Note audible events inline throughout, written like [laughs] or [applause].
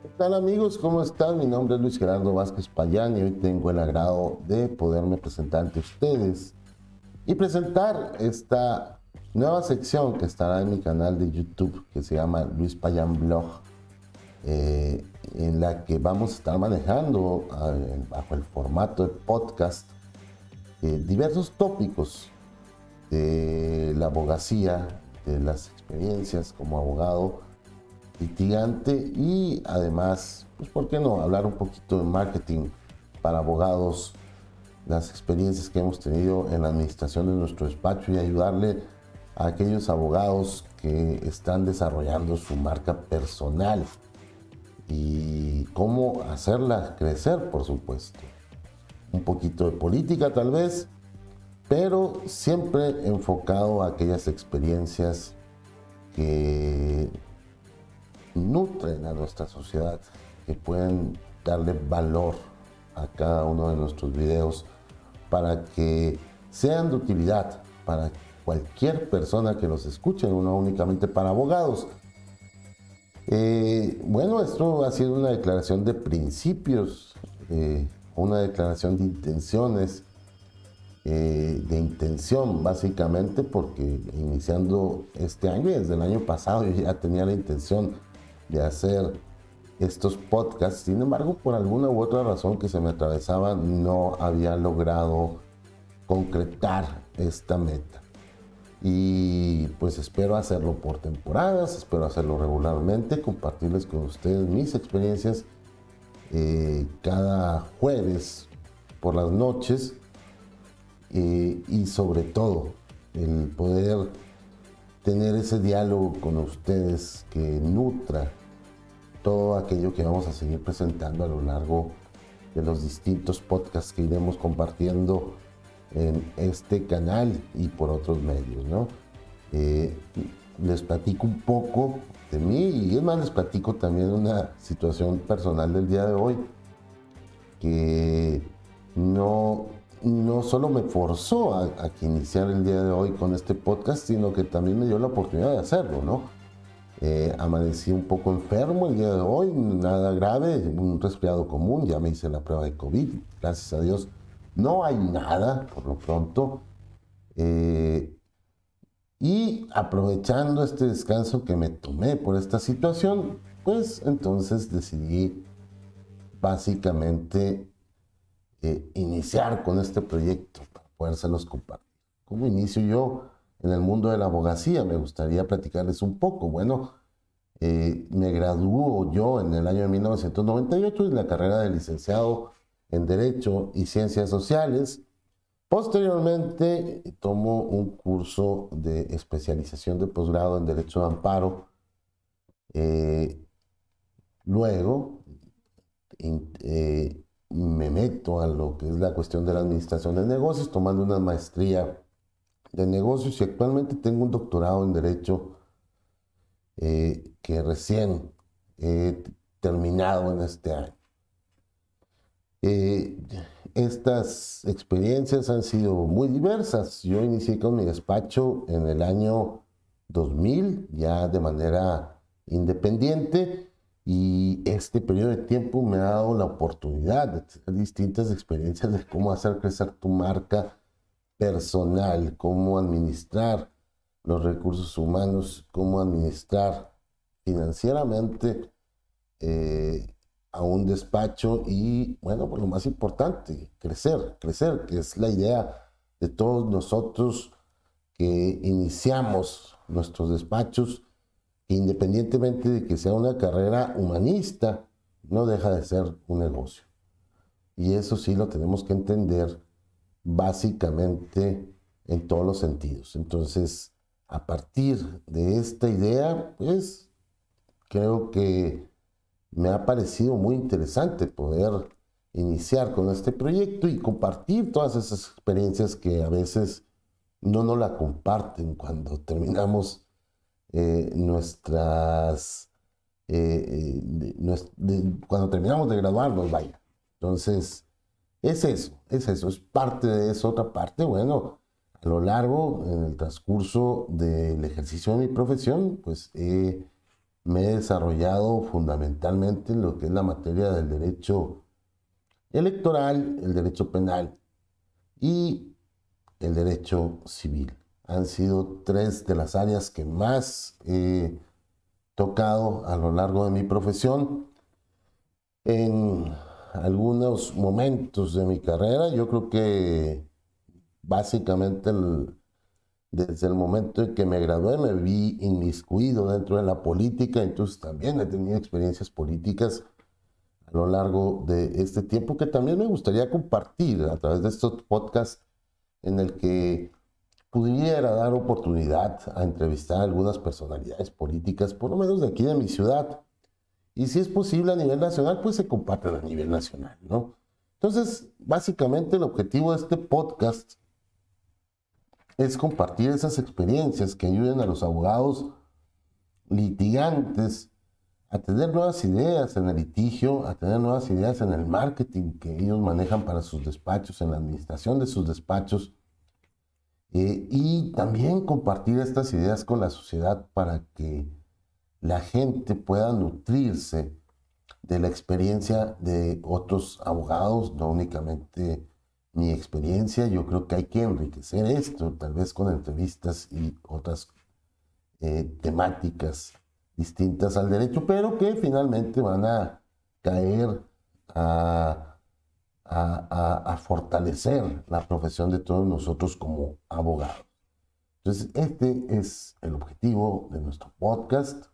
¿Qué tal amigos? ¿Cómo están? Mi nombre es Luis Gerardo Vázquez Payán y hoy tengo el agrado de poderme presentar ante ustedes y presentar esta nueva sección que estará en mi canal de YouTube que se llama Luis Payán Blog, eh, en la que vamos a estar manejando bajo el formato de podcast eh, diversos tópicos de la abogacía, de las experiencias como abogado litigante y además, pues, ¿por qué no hablar un poquito de marketing para abogados? las experiencias que hemos tenido en la administración de nuestro despacho y ayudarle a aquellos abogados que están desarrollando su marca personal y cómo hacerla crecer, por supuesto. Un poquito de política tal vez, pero siempre enfocado a aquellas experiencias que nutren a nuestra sociedad, que pueden darle valor a cada uno de nuestros videos para que sean de utilidad para cualquier persona que los escuche, no únicamente para abogados. Eh, bueno, esto ha sido una declaración de principios, eh, una declaración de intenciones, eh, de intención básicamente, porque iniciando este año desde el año pasado yo ya tenía la intención de hacer estos podcasts. Sin embargo, por alguna u otra razón que se me atravesaba, no había logrado concretar esta meta. Y pues espero hacerlo por temporadas, espero hacerlo regularmente, compartirles con ustedes mis experiencias eh, cada jueves por las noches eh, y sobre todo el poder tener ese diálogo con ustedes que nutra todo aquello que vamos a seguir presentando a lo largo de los distintos podcasts que iremos compartiendo en este canal y por otros medios, ¿no? Eh, les platico un poco de mí y es más, les platico también una situación personal del día de hoy que no, no solo me forzó a, iniciar el día de hoy con este podcast, sino que también me dio la oportunidad de hacerlo, ¿no? Eh, amanecí un poco enfermo el día de hoy, nada grave, un resfriado común, ya me hice la prueba de COVID, gracias a Dios. No hay nada por lo pronto. Eh, y aprovechando este descanso que me tomé por esta situación, pues entonces decidí básicamente eh, iniciar con este proyecto para los compartir. ¿Cómo inicio yo? en el mundo de la abogacía. Me gustaría platicarles un poco. Bueno, eh, me graduó yo en el año de 1998 en la carrera de licenciado en Derecho y Ciencias Sociales. Posteriormente eh, tomo un curso de especialización de posgrado en Derecho de Amparo. Eh, luego me meto a lo que es la cuestión de la administración de negocios, tomando una maestría de negocios y actualmente tengo un doctorado en Derecho eh, que recién he terminado en este año. Eh, estas experiencias han sido muy diversas. Yo inicié con mi despacho en el año 2000, ya de manera independiente, y este periodo de tiempo me ha dado la oportunidad de tener distintas experiencias de cómo hacer crecer tu marca personal, cómo administrar los recursos humanos, cómo administrar financieramente eh, a un despacho y, bueno, por pues, lo más importante, crecer, crecer, que es la idea de todos nosotros que iniciamos nuestros despachos, independientemente de que sea una carrera humanista, no deja de ser un negocio. Y eso sí lo tenemos que entender básicamente en todos los sentidos. Entonces, a partir de esta idea, pues creo que me ha parecido muy interesante poder iniciar con este proyecto y compartir todas esas experiencias que a veces no nos la comparten cuando [laughs] terminamos eh, nuestras eh, eh, cuando terminamos de graduarnos vaya entonces es eso, es eso, es parte de esa otra parte. Bueno, a lo largo, en el transcurso del ejercicio de mi profesión, pues me he desarrollado fundamentalmente en lo que es la materia del derecho electoral, el derecho penal y el derecho civil. Han sido tres de las áreas que más he tocado a lo largo de mi profesión. En algunos momentos de mi carrera. Yo creo que básicamente desde el momento en que me gradué me vi inmiscuido dentro de la política, entonces también he tenido experiencias políticas a lo largo de este tiempo que también me gustaría compartir a través de estos podcasts en el que pudiera dar oportunidad a entrevistar a algunas personalidades políticas, por lo menos de aquí de mi ciudad y si es posible a nivel nacional, pues se comparten a nivel nacional, ¿no? Entonces, básicamente el objetivo de este podcast es compartir esas experiencias que ayuden a los abogados litigantes a tener nuevas ideas en el litigio, a tener nuevas ideas en el marketing que ellos manejan para sus despachos, en la administración de sus despachos, eh, y también compartir estas ideas con la sociedad para que la gente pueda nutrirse de la experiencia de otros abogados, no únicamente mi experiencia. Yo creo que hay que enriquecer esto, tal vez con entrevistas y otras eh, temáticas distintas al derecho, pero que finalmente van a caer a, a fortalecer la profesión de todos nosotros como abogados. Entonces, este es el objetivo de nuestro podcast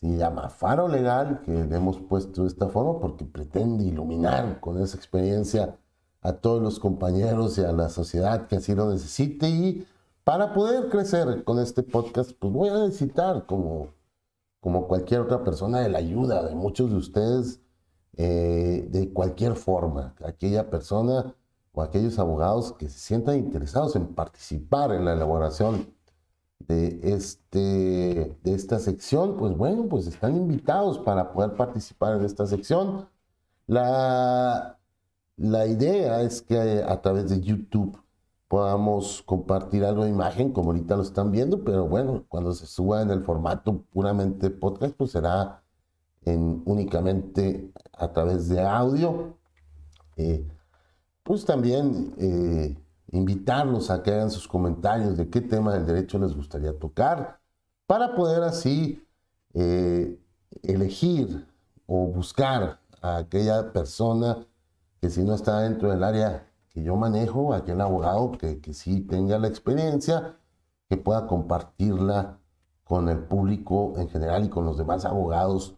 se llama Faro Legal, que le hemos puesto de esta forma porque pretende iluminar con esa experiencia a todos los compañeros y a la sociedad que así lo necesite. Y para poder crecer con este podcast, pues voy a necesitar, como, como cualquier otra persona, de la ayuda de muchos de ustedes, eh, de cualquier forma. Aquella persona o aquellos abogados que se sientan interesados en participar en la elaboración de, este, de esta sección, pues bueno, pues están invitados para poder participar en esta sección. La, la idea es que a través de YouTube podamos compartir algo de imagen, como ahorita lo están viendo, pero bueno, cuando se suba en el formato puramente podcast, pues será únicamente a través de audio. Eh, pues también... Eh, invitarlos a que hagan sus comentarios de qué tema del derecho les gustaría tocar, para poder así eh, elegir o buscar a aquella persona que si no está dentro del área que yo manejo, aquel abogado que, que sí tenga la experiencia, que pueda compartirla con el público en general y con los demás abogados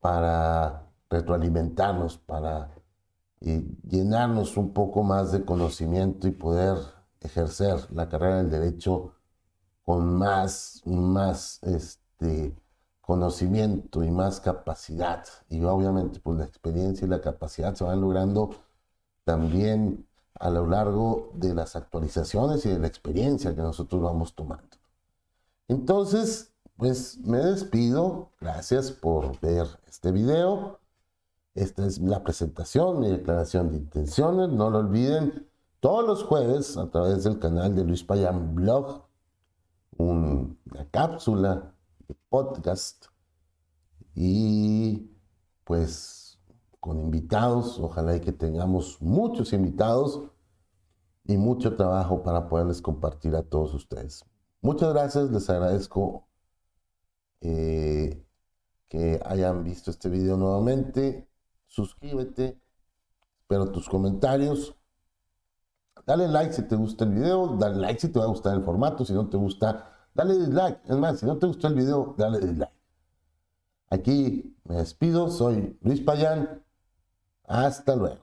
para retroalimentarnos, para y llenarnos un poco más de conocimiento y poder ejercer la carrera del derecho con más, más este, conocimiento y más capacidad. Y obviamente, pues la experiencia y la capacidad se van logrando también a lo largo de las actualizaciones y de la experiencia que nosotros vamos tomando. Entonces, pues me despido. Gracias por ver este video. Esta es la presentación mi declaración de intenciones. No lo olviden todos los jueves a través del canal de Luis Payán Blog, una cápsula de podcast y pues con invitados. Ojalá y que tengamos muchos invitados y mucho trabajo para poderles compartir a todos ustedes. Muchas gracias, les agradezco eh, que hayan visto este video nuevamente suscríbete, espero tus comentarios. Dale like si te gusta el video, dale like si te va a gustar el formato, si no te gusta, dale dislike. Es más, si no te gustó el video, dale dislike. Aquí me despido, soy Luis Payán. Hasta luego.